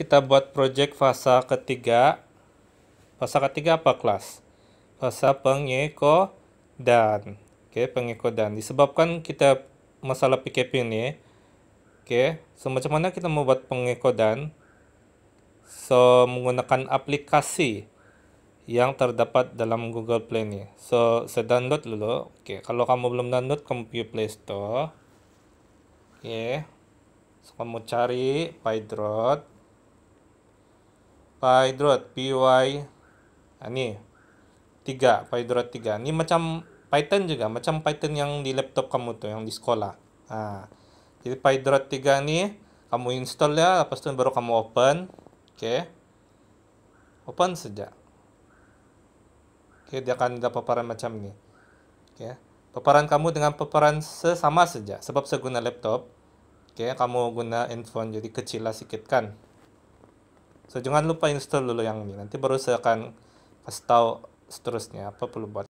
kita buat project fase ketiga. Fase ketiga apa kelas? Fasa dan. Oke, pengeko dan. Disebabkan kita masalah PKP ini. Oke, semacam mana kita mau buat pengeko dan? So, menggunakan aplikasi yang terdapat dalam Google Play ini. So, saya download dulu. Oke, kalau kamu belum download, kamu pilih Play Store. Oke. So, kamu cari PyDrot pi dot py ini ah, tiga pi dot tiga ini macam Python juga macam Python yang di laptop kamu tu, yang di sekolah nah, jadi pi dot tiga ini kamu install ya lepas itu baru kamu open oke okay. open saja oke okay, dia akan ada paparan macam ini oke okay. paparan kamu dengan paparan sesama saja sebab saya guna laptop oke okay, kamu guna handphone jadi kecil lah sedikit kan so jangan lupa install dulu yang ini nanti baru saya akan kasih tahu seterusnya apa perlu buat